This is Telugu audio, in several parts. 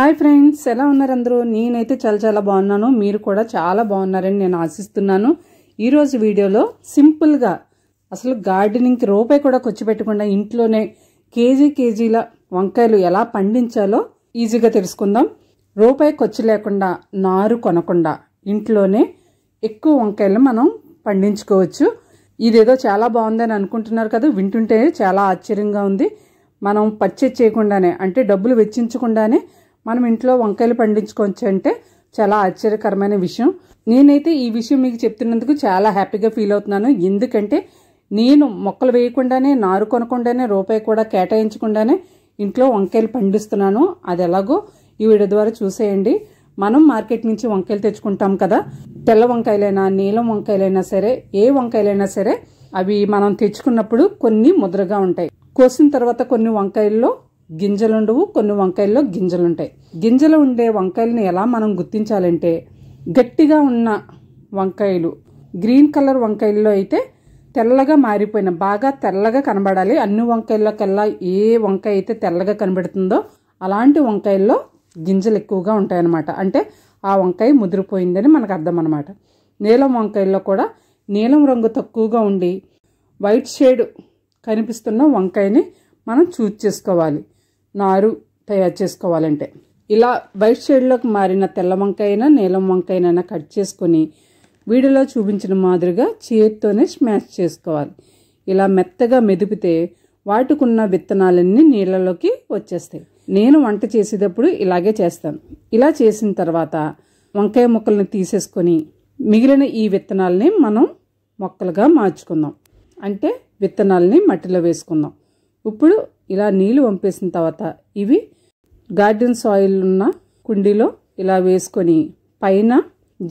హాయ్ ఫ్రెండ్స్ ఎలా ఉన్నారు అందరూ నేనైతే చాలా చాలా బాగున్నాను మీరు కూడా చాలా బాగున్నారని నేను ఆశిస్తున్నాను ఈరోజు వీడియోలో సింపుల్గా అసలు గార్డెనింగ్కి రూపాయి కూడా ఖర్చు పెట్టకుండా ఇంట్లోనే కేజీ కేజీల వంకాయలు ఎలా పండించాలో ఈజీగా తెలుసుకుందాం రూపాయి ఖర్చు లేకుండా నారు కొనకుండా ఇంట్లోనే ఎక్కువ వంకాయలు మనం పండించుకోవచ్చు ఇదేదో చాలా బాగుందని అనుకుంటున్నారు కదా వింటుంటే చాలా ఆశ్చర్యంగా ఉంది మనం పర్చేజ్ చేయకుండానే అంటే డబ్బులు వెచ్చించకుండానే మనం ఇంట్లో వంకాయలు పండించుకోవచ్చు అంటే చాలా ఆశ్చర్యకరమైన విషయం నేనైతే ఈ విషయం మీకు చెప్తున్నందుకు చాలా హ్యాపీగా ఫీల్ అవుతున్నాను ఎందుకంటే నేను మొక్కలు వేయకుండానే నారు కొనకుండానే రూపాయి కూడా కేటాయించకుండానే ఇంట్లో వంకాయలు పండిస్తున్నాను అది ఎలాగో ఈ వీడియో ద్వారా చూసేయండి మనం మార్కెట్ నుంచి వంకాయలు తెచ్చుకుంటాం కదా తెల్ల వంకాయలైనా నీలం వంకాయలైనా సరే ఏ వంకాయలైనా సరే అవి మనం తెచ్చుకున్నప్పుడు కొన్ని ముద్రగా ఉంటాయి కోసిన తర్వాత కొన్ని వంకాయల్లో గింజలుండవు కొన్ని వంకాయల్లో గింజలుంటాయి గింజలు ఉండే వంకాయలను ఎలా మనం గుర్తించాలంటే గట్టిగా ఉన్న వంకాయలు గ్రీన్ కలర్ వంకాయల్లో అయితే తెల్లగా మారిపోయిన బాగా తెల్లగా కనబడాలి అన్ని వంకాయల్లోకెల్లా ఏ వంకాయ అయితే తెల్లగా కనబడుతుందో అలాంటి వంకాయల్లో గింజలు ఎక్కువగా ఉంటాయన్నమాట అంటే ఆ వంకాయ ముదిరిపోయిందని మనకు అర్థం అనమాట నీలం వంకాయల్లో కూడా నీలం రంగు తక్కువగా ఉండి వైట్ షేడ్ కనిపిస్తున్న వంకాయని మనం చూజ్ చేసుకోవాలి నారు తయారు చేసుకోవాలంటే ఇలా వైట్ షేడ్లోకి మారిన తెల్ల వంకాయన నీలం వంకాయనైనా కట్ చేసుకొని వీడియోలో చూపించిన మాదిరిగా చేతితోనే స్మాష్ చేసుకోవాలి ఇలా మెత్తగా మెదిపితే వాటికున్న విత్తనాలన్నీ నీళ్ళలోకి వచ్చేస్తాయి నేను వంట చేసేటప్పుడు ఇలాగే చేస్తాను ఇలా చేసిన తర్వాత వంకాయ ముక్కలను తీసేసుకొని మిగిలిన ఈ విత్తనాలని మనం మొక్కలుగా మార్చుకుందాం అంటే విత్తనాలని మట్టిలో వేసుకుందాం ఇప్పుడు ఇలా నీళ్లు పంపేసిన తర్వాత ఇవి గార్డెన్ సాయిల్ ఉన్న కుండీలో ఇలా వేసుకొని పైన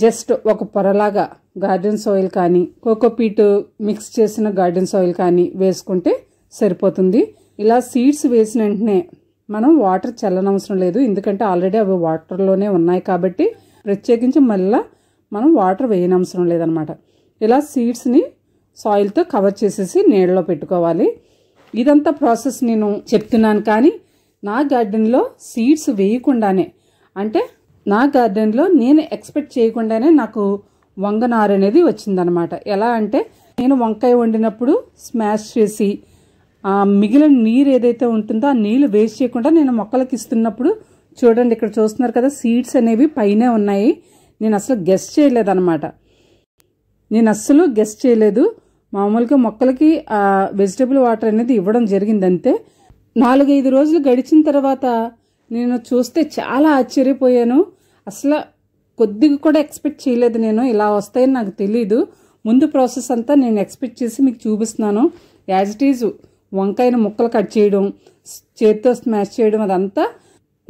జస్ట్ ఒక పొరలాగా గార్డెన్ సాయిల్ కానీ కోకోపీట్ మిక్స్ చేసిన గార్డెన్ సాయిల్ కానీ వేసుకుంటే సరిపోతుంది ఇలా సీడ్స్ వేసిన వెంటనే మనం వాటర్ చల్లనవసరం లేదు ఎందుకంటే ఆల్రెడీ అవి వాటర్లోనే ఉన్నాయి కాబట్టి ప్రత్యేకించి మళ్ళీ మనం వాటర్ వేయనవసరం లేదనమాట ఇలా సీడ్స్ని సాయిల్తో కవర్ చేసేసి నీళ్ళలో పెట్టుకోవాలి ఇదంతా ప్రాసెస్ నేను చెప్తున్నాను కానీ నా గార్డెన్లో సీడ్స్ వేయకుండానే అంటే నా గార్డెన్లో నేను ఎక్స్పెక్ట్ చేయకుండానే నాకు వంగనారు అనేది వచ్చిందనమాట ఎలా అంటే నేను వంకాయ వండినప్పుడు స్మాష్ చేసి మిగిలిన నీరు ఏదైతే ఉంటుందో ఆ నీళ్ళు వేస్ట్ చేయకుండా నేను మొక్కలకి ఇస్తున్నప్పుడు చూడండి ఇక్కడ చూస్తున్నారు కదా సీడ్స్ అనేవి పైనే ఉన్నాయి నేను అసలు గెస్ట్ చేయలేదు నేను అస్సలు గెస్ట్ చేయలేదు మామూలుగా మొక్కలకి ఆ వెజిటబుల్ వాటర్ అనేది ఇవ్వడం జరిగింది అంతే నాలుగైదు రోజులు గడిచిన తర్వాత నేను చూస్తే చాలా ఆశ్చర్యపోయాను అసలు కొద్దిగా కూడా ఎక్స్పెక్ట్ చేయలేదు నేను ఇలా వస్తాయని నాకు తెలీదు ముందు ప్రాసెస్ అంతా నేను ఎక్స్పెక్ట్ చేసి మీకు చూపిస్తున్నాను యాజ్ ఇట్ ఈజ్ వంకాయన ముక్కలు కట్ చేయడం చేతితో స్మాష్ చేయడం అదంతా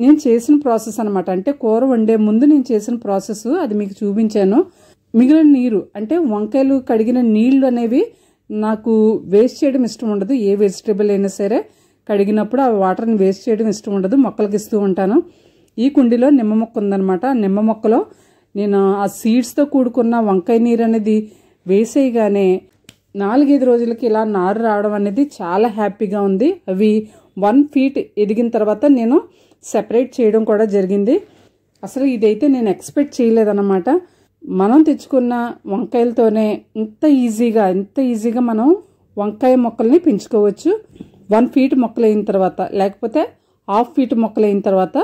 నేను చేసిన ప్రాసెస్ అనమాట అంటే కూర వండే ముందు నేను చేసిన ప్రాసెస్ అది మీకు చూపించాను మిగిలిన నీరు అంటే వంకాయలు కడిగిన నీళ్లు అనేవి నాకు వేస్ట్ చేయడం ఇష్టం ఉండదు ఏ వెజిటేబుల్ అయినా సరే కడిగినప్పుడు ఆ వాటర్ని వేస్ట్ చేయడం ఇష్టం ఉండదు మొక్కలకి ఇస్తూ ఉంటాను ఈ కుండీలో నిమ్మ మొక్క ఉందనమాట నిమ్మ మొక్కలో నేను ఆ సీడ్స్తో కూడుకున్న వంకాయ నీరు అనేది వేసేయగానే నాలుగైదు రోజులకి ఇలా నారు రావడం అనేది చాలా హ్యాపీగా ఉంది అవి వన్ ఫీట్ ఎదిగిన తర్వాత నేను సెపరేట్ చేయడం కూడా జరిగింది అసలు ఇదైతే నేను ఎక్స్పెక్ట్ చేయలేదన్నమాట మనం తెచ్చుకున్న వంకాయలతోనే ఇంత ఈజీగా ఇంత ఈజీగా మనం వంకాయ మొక్కల్ని పెంచుకోవచ్చు వన్ ఫీట్ మొక్కలు అయిన తర్వాత లేకపోతే హాఫ్ ఫీట్ మొక్కలు అయిన తర్వాత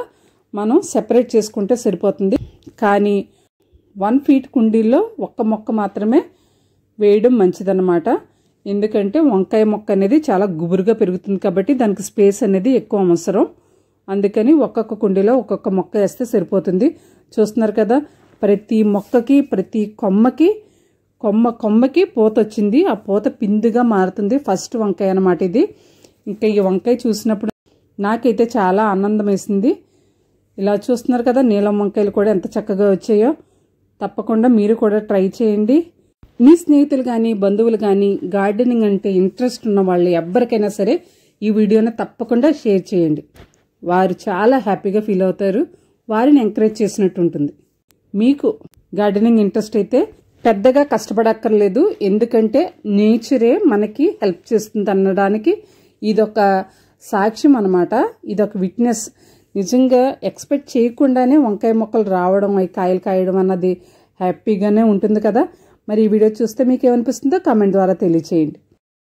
మనం సెపరేట్ చేసుకుంటే సరిపోతుంది కానీ వన్ ఫీట్ కుండీల్లో ఒక్క మొక్క మాత్రమే వేయడం మంచిదన్నమాట ఎందుకంటే వంకాయ మొక్క అనేది చాలా గుబురుగా పెరుగుతుంది కాబట్టి దానికి స్పేస్ అనేది ఎక్కువ అవసరం అందుకని ఒక్కొక్క కుండీలో ఒక్కొక్క మొక్క వేస్తే సరిపోతుంది చూస్తున్నారు కదా ప్రతి మొక్కకి ప్రతి కొమ్మకి కొమ్మ కొమ్మకి పూత వచ్చింది ఆ పూత పిందుగా మారుతుంది ఫస్ట్ వంకాయ అనమాట ఇది ఇంకా ఈ వంకాయ చూసినప్పుడు నాకైతే చాలా ఆనందం వేసింది ఇలా చూస్తున్నారు కదా నీలం వంకాయలు కూడా ఎంత చక్కగా వచ్చాయో తప్పకుండా మీరు కూడా ట్రై చేయండి మీ స్నేహితులు కానీ బంధువులు కానీ గార్డెనింగ్ అంటే ఇంట్రెస్ట్ ఉన్న వాళ్ళు ఎవరికైనా సరే ఈ వీడియోని తప్పకుండా షేర్ చేయండి వారు చాలా హ్యాపీగా ఫీల్ అవుతారు వారిని ఎంకరేజ్ చేసినట్టు ఉంటుంది మీకు గార్డెనింగ్ ఇంట్రెస్ట్ అయితే పెద్దగా కష్టపడక్కర్లేదు ఎందుకంటే నేచరే మనకి హెల్ప్ చేస్తుంది అనడానికి ఇదొక సాక్ష్యం అనమాట ఇదొక విట్నెస్ నిజంగా ఎక్స్పెక్ట్ చేయకుండానే వంకాయ మొక్కలు రావడం అవి కాయలు కాయడం అన్నది హ్యాపీగానే ఉంటుంది కదా మరి ఈ వీడియో చూస్తే మీకు ఏమనిపిస్తుందో కామెంట్ ద్వారా తెలియచేయండి